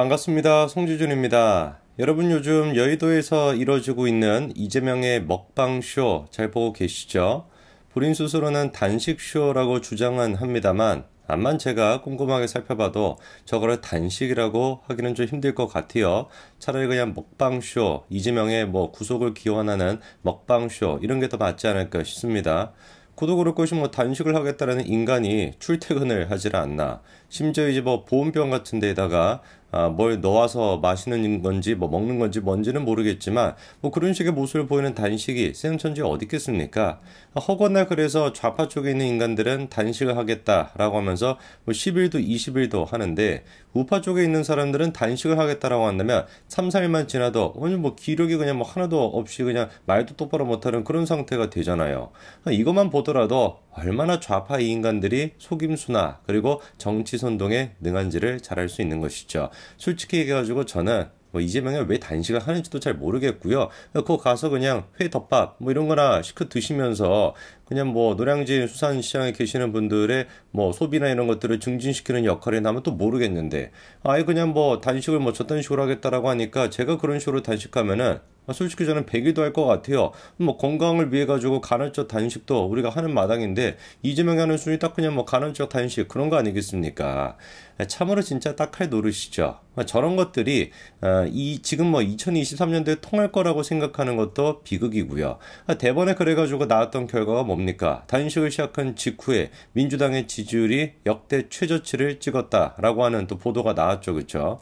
반갑습니다. 송지준입니다. 여러분 요즘 여의도에서 이뤄지고 있는 이재명의 먹방쇼 잘 보고 계시죠? 본인 스스로는 단식쇼라고 주장은 합니다만 암만 제가 꼼꼼하게 살펴봐도 저거를 단식이라고 하기는 좀 힘들 것 같아요. 차라리 그냥 먹방쇼, 이재명의 뭐 구속을 기원하는 먹방쇼 이런 게 더 맞지 않을까 싶습니다. 구독 그럴 것이 뭐 단식을 하겠다라는 인간이 출퇴근을 하질 않나. 심지어 이제 뭐 보온병 같은 데에다가 아, 뭘 넣어서 마시는 건지 뭐 먹는 건지 뭔지는 모르겠지만 뭐 그런 식의 모습을 보이는 단식이 생천지 어디 있겠습니까? 허거나 그래서 좌파 쪽에 있는 인간들은 단식을 하겠다라고 하면서 뭐 10일도 20일도 하는데 우파 쪽에 있는 사람들은 단식을 하겠다라고 한다면 3, 4일만 지나도 오늘 뭐 기력이 그냥 뭐 하나도 없이 그냥 말도 똑바로 못하는 그런 상태가 되잖아요. 이것만 보더라도 얼마나 좌파 이 인간들이 속임수나 그리고 정치 선동에 능한지를 잘알수 있는 것이죠. 솔직히 얘기해가지고 저는 뭐 이재명이 왜 단식을 하는지도 잘 모르겠고요. 거 가서 그냥 회 덮밥 뭐 이런 거나 시켜 드시면서 그냥 뭐 노량진 수산시장에 계시는 분들의 뭐 소비나 이런 것들을 증진시키는 역할이 나면 또 모르겠는데 아예 그냥 뭐 단식을 뭐 저딴 식으로 하겠다라고 하니까 제가 그런 식으로 단식하면은 아, 솔직히 저는 배기도 할 것 같아요. 뭐 건강을 위해 가지고 간헐적 단식도 우리가 하는 마당인데 이재명이 하는 순위 딱 그냥 뭐 간헐적 단식 그런 거 아니겠습니까? 네, 참으로 진짜 딱할 노릇이죠. 뭐 저런 것들이 어, 이 지금 뭐 2023년도에 통할 거라고 생각하는 것도 비극이고요. 아, 대번에 그래가지고 나왔던 결과가 뭡니까? 단식을 시작한 직후에 민주당의 지지율이 역대 최저치를 찍었다라고 하는 또 보도가 나왔죠, 그렇죠?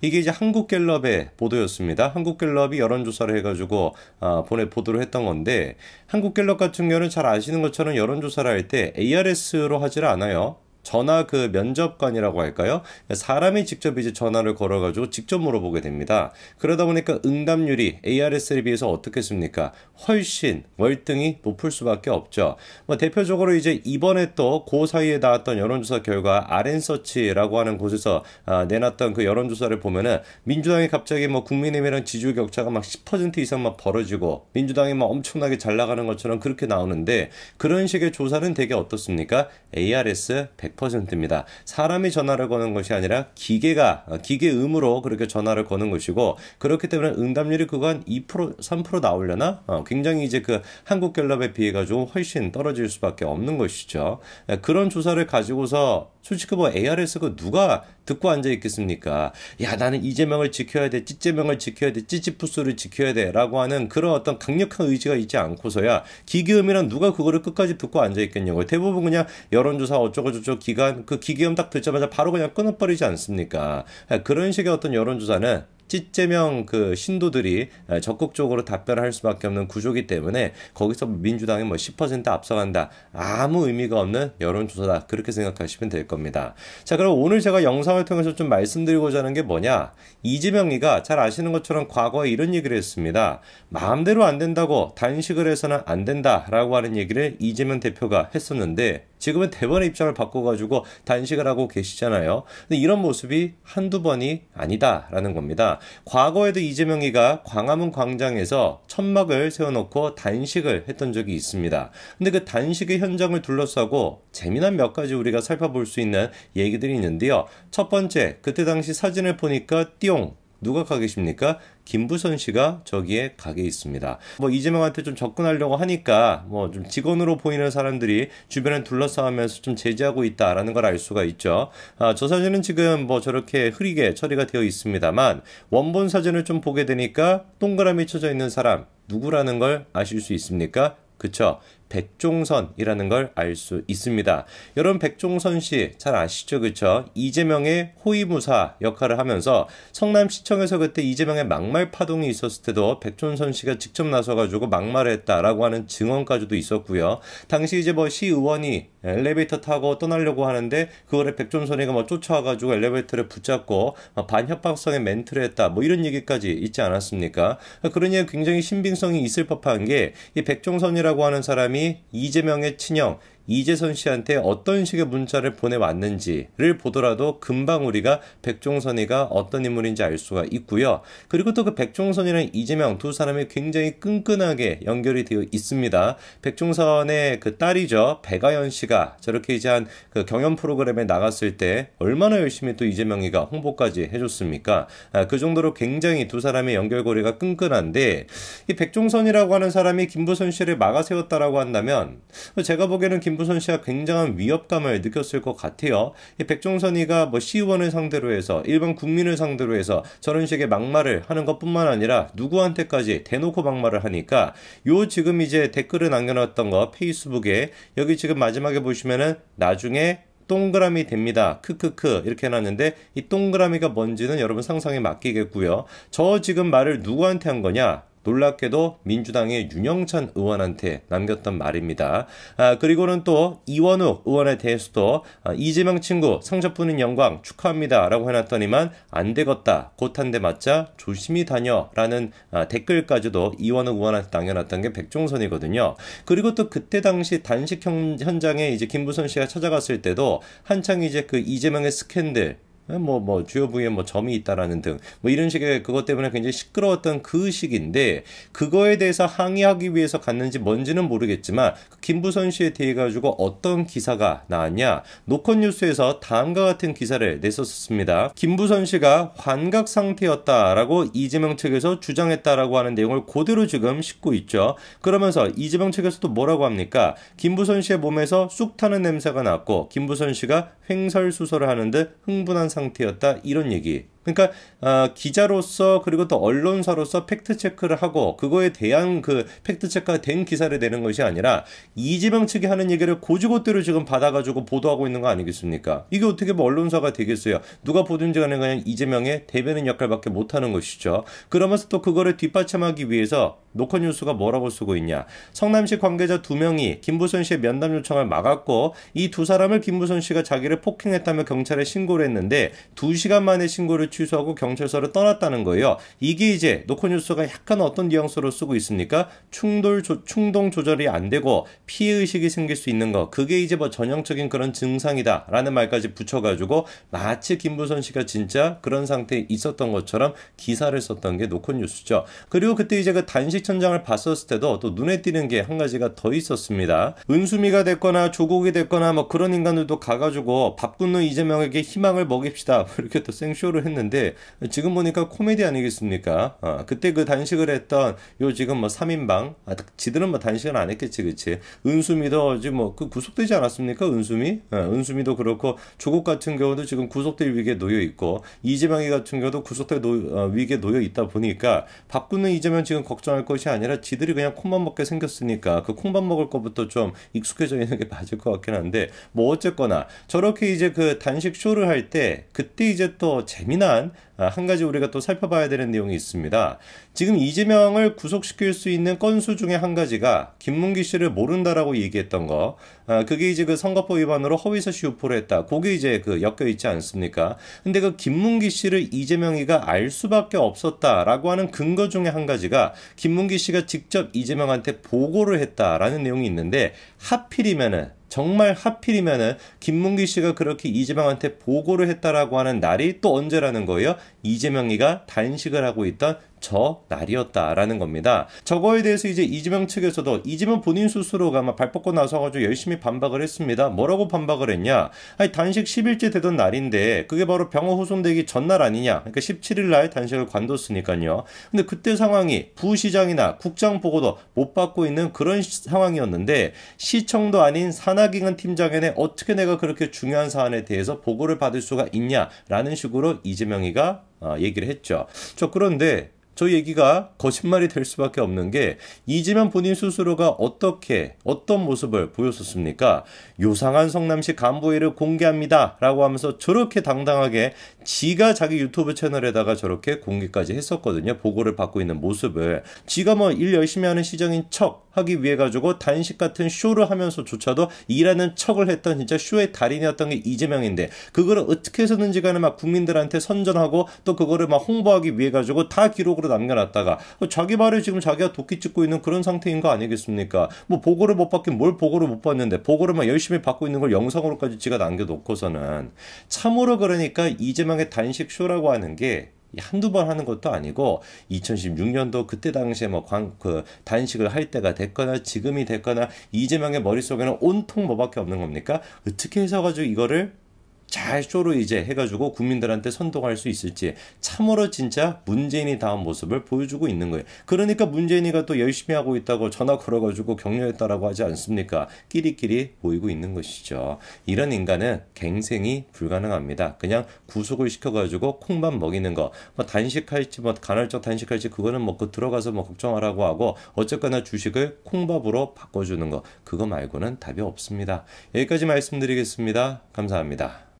이게 이제 한국갤럽의 보도였습니다. 한국갤럽이 여론조사를 해가지고 어, 보내 보도를 했던 건데 한국갤럽 같은 경우는 잘 아시는 것처럼 여론조사를 할 때 ARS로 하질 않아요. 전화 그 면접관이라고 할까요? 사람이 직접 이제 전화를 걸어가지고 직접 물어보게 됩니다. 그러다 보니까 응답률이 ARS에 비해서 어떻겠습니까? 훨씬 월등히 높을 수밖에 없죠. 뭐 대표적으로 이제 이번에 또 고 사이에 나왔던 여론조사 결과 RN서치라고 하는 곳에서 아, 내놨던 그 여론조사를 보면은 민주당이 갑자기 뭐 국민의힘이랑 지지율 격차가 막 10% 이상 막 벌어지고 민주당이 막 엄청나게 잘 나가는 것처럼 그렇게 나오는데 그런 식의 조사는 되게 어떻습니까? ARS 1 100%입니다. 사람이 전화를 거는 것이 아니라 기계가 어, 기계음으로 그렇게 전화를 거는 것이고 그렇기 때문에 응답률이 그간 2% 3% 나오려나 어, 굉장히 이제 그한국결럽에 비해 가지고 훨씬 떨어질 수밖에 없는 것이죠. 네, 그런 조사를 가지고서 솔직히 뭐 ARS가 그 누가 듣고 앉아 있겠습니까? 야 나는 이재명을 지켜야 돼, 찌재명을 지켜야 돼, 찌찌푸스를 지켜야 돼라고 하는 그런 어떤 강력한 의지가 있지 않고서야 기계음이란 누가 그거를 끝까지 듣고 앉아 있겠냐고 대부분 그냥 여론조사 어쩌고저쩌고 기간 그 기계음 딱 듣자마자 바로 그냥 끊어버리지 않습니까? 아, 그런 식의 어떤 여론조사는 찌제명 그 신도들이 아, 적극적으로 답변할 수밖에 없는 구조기 때문에 거기서 민주당이 뭐 10% 앞서간다 아무 의미가 없는 여론조사다 그렇게 생각하시면 될 겁니다. 자 그럼 오늘 제가 영상을 통해서 좀 말씀드리고자 하는 게 뭐냐 이재명이가 잘 아시는 것처럼 과거에 이런 얘기를 했습니다. 마음대로 안 된다고 단식을 해서는 안 된다라고 하는 얘기를 이재명 대표가 했었는데 지금은 대번의 입장을 바꿔가지고 단식을 하고 계시잖아요. 근데 이런 모습이 한두 번이 아니다라는 겁니다. 과거에도 이재명이가 광화문 광장에서 천막을 세워놓고 단식을 했던 적이 있습니다. 근데 그 단식의 현장을 둘러싸고 재미난 몇 가지 우리가 살펴볼 수 있는 얘기들이 있는데요. 첫 번째, 그때 당시 사진을 보니까 띠용 누가 가 계십니까? 김부선 씨가 저기에 가게 있습니다. 뭐 이재명한테 좀 접근하려고 하니까 뭐 좀 직원으로 보이는 사람들이 주변에 둘러싸면서좀 제지하고 있다라는 걸 알 수가 있죠. 아, 저 사진은 지금 뭐 저렇게 흐리게 처리가 되어 있습니다만 원본 사진을 좀 보게 되니까 동그라미 쳐져 있는 사람 누구라는 걸 아실 수 있습니까? 그쵸? 백종선이라는 걸 알 수 있습니다. 여러분 백종선 씨 잘 아시죠? 그쵸? 이재명의 호위무사 역할을 하면서 성남시청에서 그때 이재명의 막말 파동이 있었을 때도 백종선 씨가 직접 나서가지고 막말을 했다라고 하는 증언까지도 있었고요. 당시 이제 뭐 시의원이 엘리베이터 타고 떠나려고 하는데 그거를 백종선이가 뭐 쫓아와가지고 엘리베이터를 붙잡고 뭐 반협박성의 멘트를 했다 뭐 이런 얘기까지 있지 않았습니까? 그러니 굉장히 신빙성이 있을 법한 게 이 백종선이라고 하는 사람이 이재명의 친형 이재선 씨한테 어떤 식의 문자를 보내왔는지를 보더라도 금방 우리가 백종선이가 어떤 인물인지 알 수가 있고요. 그리고 또 그 백종선이랑 이재명 두 사람이 굉장히 끈끈하게 연결이 되어 있습니다. 백종선의 그 딸이죠. 배가연 씨가 저렇게 이제 한 그 경연 프로그램에 나갔을 때 얼마나 열심히 또 이재명이가 홍보까지 해줬습니까? 아, 그 정도로 굉장히 두 사람의 연결고리가 끈끈한데 이 백종선이라고 하는 사람이 김부선 씨를 막아세웠다라고 한다면 제가 보기에는 김 김부선 씨가 굉장한 위협감을 느꼈을 것 같아요. 백종선이가 뭐 시의원을 상대로 해서 일반 국민을 상대로 해서 저런 식의 막말을 하는 것뿐만 아니라 누구한테까지 대놓고 막말을 하니까 요 지금 이제 댓글을 남겨놨던 거 페이스북에 여기 지금 마지막에 보시면은 나중에 동그라미 됩니다. 크크크 이렇게 해놨는데 이 동그라미가 뭔지는 여러분 상상에 맡기겠고요. 저 지금 말을 누구한테 한 거냐? 놀랍게도 민주당의 윤영찬 의원한테 남겼던 말입니다. 아, 그리고는 또 이원욱 의원에 대해서도 아, 이재명 친구 상처뿐는 영광 축하합니다 라고 해놨더니만 안 되겠다 곧 한 대 맞자 조심히 다녀라는 아, 댓글까지도 이원욱 의원한테 당겨놨던게 백종선이거든요. 그리고 또 그때 당시 단식 현장에 이제 김부선 씨가 찾아갔을 때도 한창 이제 그 이재명의 스캔들 어, 뭐, 뭐, 주요 부위에 뭐 점이 있다라는 등, 뭐 이런 식의 그것 때문에 굉장히 시끄러웠던 그 시기인데, 그거에 대해서 항의하기 위해서 갔는지 뭔지는 모르겠지만, 그 김부선 씨에 대해 가지고 어떤 기사가 나왔냐, 노컷뉴스에서 다음과 같은 기사를 냈었습니다. 김부선 씨가 환각 상태였다라고 이재명 측에서 주장했다라고 하는 내용을 그대로 지금 싣고 있죠. 그러면서 이재명 측에서도 뭐라고 합니까? 김부선 씨의 몸에서 쑥 타는 냄새가 났고, 김부선 씨가 횡설수설을 하는 듯 흥분한 상태 다 상태였다 이런 얘기 그러니까 어, 기자로서 그리고 또 언론사로서 팩트 체크를 하고 그거에 대한 그 팩트 체크가 된 기사를 내는 것이 아니라 이재명 측이 하는 얘기를 고지고대로 지금 받아가지고 보도하고 있는 거 아니겠습니까? 이게 어떻게 뭐 언론사가 되겠어요? 누가 보든지 간에 그냥 이재명의 대변인 역할밖에 못하는 것이죠. 그러면서 또 그거를 뒷받침하기 위해서 노컷뉴스가 뭐라고 쓰고 있냐? 성남시 관계자 두 명이 김부선 씨의 면담 요청을 막았고 이 두 사람을 김부선 씨가 자기를 폭행했다며 경찰에 신고를 했는데 두 시간 만에 신고를 취소하고 경찰서를 떠났다는 거예요. 이게 이제 노코뉴스가 약간 어떤 뉘앙스로 쓰고 있습니까? 충돌 조, 충동 조절이 안 되고 피해 의식이 생길 수 있는 거. 그게 이제 뭐 전형적인 그런 증상이다라는 말까지 붙여가지고 마치 김부선 씨가 진짜 그런 상태에 있었던 것처럼 기사를 썼던 게 노코뉴스죠. 그리고 그때 이제 그 단식 천장을 봤었을 때도 또 눈에 띄는 게 한 가지가 더 있었습니다. 은수미가 됐거나 조국이 됐거나 뭐 그런 인간들도 가가지고 밥 굶는 이재명에게 희망을 먹입시다 뭐 이렇게 또 생쇼를 했는데. 했는데 지금 보니까 코미디 아니겠습니까? 어, 그때 그 단식을 했던 요 지금 뭐 3인방 아, 지들은 뭐단식은안 했겠지 그치? 은수미도 지금 뭐그 구속되지 않았습니까? 은수미? 어, 은수미도 그렇고 조국 같은 경우도 지금 구속될 위기에 놓여 있고 이재명이 같은 경우도 구속될 노, 어, 위기에 놓여 있다 보니까 바꾸는 이재명 지금 걱정할 것이 아니라 지들이 그냥 콩만 먹게 생겼으니까 그 콩밥 먹을 것부터 좀 익숙해져 있는 게 맞을 것 같긴 한데 뭐 어쨌거나 저렇게 이제 그 단식 쇼를 할 때 그때 이제 또 재미나 있지만 아, 한 가지 우리가 또 살펴봐야 되는 내용이 있습니다. 지금 이재명을 구속시킬 수 있는 건수 중에 한 가지가 김문기 씨를 모른다라고 얘기했던 거. 아, 그게 이제 그 선거법 위반으로 허위사실 유포를 했다. 그게 이제 그 엮여 있지 않습니까? 근데 그 김문기 씨를 이재명이가 알 수밖에 없었다라고 하는 근거 중에 한 가지가 김문기 씨가 직접 이재명한테 보고를 했다라는 내용이 있는데 하필이면은 정말 하필이면은 김문기 씨가 그렇게 이재명한테 보고를 했다라고 하는 날이 또 언제라는 거예요? 이재명이가 단식을 하고 있던 저 날이었다라는 겁니다. 저거에 대해서 이제 이재명 측에서도 이재명 본인 스스로가 막 발뻗고 나서가지고 열심히 반박을 했습니다. 뭐라고 반박을 했냐? 아니 단식 10일째 되던 날인데 그게 바로 병원 호송되기 전날 아니냐? 그러니까 17일 날 단식을 관뒀으니까요. 근데 그때 상황이 부시장이나 국장 보고도 못 받고 있는 그런 상황이었는데 시청도 아닌 산하기관 팀장에게 어떻게 내가 그렇게 중요한 사안에 대해서 보고를 받을 수가 있냐라는 식으로 이재명이가 어, 얘기를 했죠. 저 그런데 저 얘기가 거짓말이 될 수밖에 없는 게이재명 본인 스스로가 어떻게 어떤 모습을 보였었습니까? 요상한 성남시 간부회를 공개합니다라고 하면서 저렇게 당당하게 지가 자기 유튜브 채널에다가 저렇게 공개까지 했었거든요. 보고를 받고 있는 모습을 지가 뭐 일 열심히 하는 시장인 척 하기 위해 가지고 단식 같은 쇼를 하면서조차도 일하는 척을 했던 진짜 쇼의 달인이었던 게 이재명인데 그걸 어떻게 해서든지 간에 막 국민들한테 선전하고 또또 그거를 막 홍보하기 위해 가지고 다 기록으로 남겨놨다가 어, 자기 말을 지금 자기가 도끼 찍고 있는 그런 상태인 거 아니겠습니까? 뭐 보고를 못 받긴 뭘 보고를 못 받는데 보고를 막 열심히 받고 있는 걸 영상으로까지 지가 남겨놓고서는 참으로 그러니까 이재명의 단식 쇼라고 하는 게 한두 번 하는 것도 아니고 2016년도 그때 당시에 뭐 광, 그 단식을 할 때가 됐거나 지금이 됐거나 이재명의 머릿속에는 온통 뭐밖에 없는 겁니까? 어떻게 해서 가지고 이거를 잘 쇼로 이제 해가지고 국민들한테 선동할 수 있을지 참으로 진짜 문재인이 다운 모습을 보여주고 있는 거예요. 그러니까 문재인이가 또 열심히 하고 있다고 전화 걸어가지고 격려했다라고 하지 않습니까? 끼리끼리 보이고 있는 것이죠. 이런 인간은 갱생이 불가능합니다. 그냥 구속을 시켜가지고 콩밥 먹이는 거, 뭐 단식할지 뭐 간헐적 단식할지 그거는 먹고 들어가서 뭐 걱정하라고 하고 어쨌거나 주식을 콩밥으로 바꿔주는 거 그거 말고는 답이 없습니다. 여기까지 말씀드리겠습니다. 감사합니다.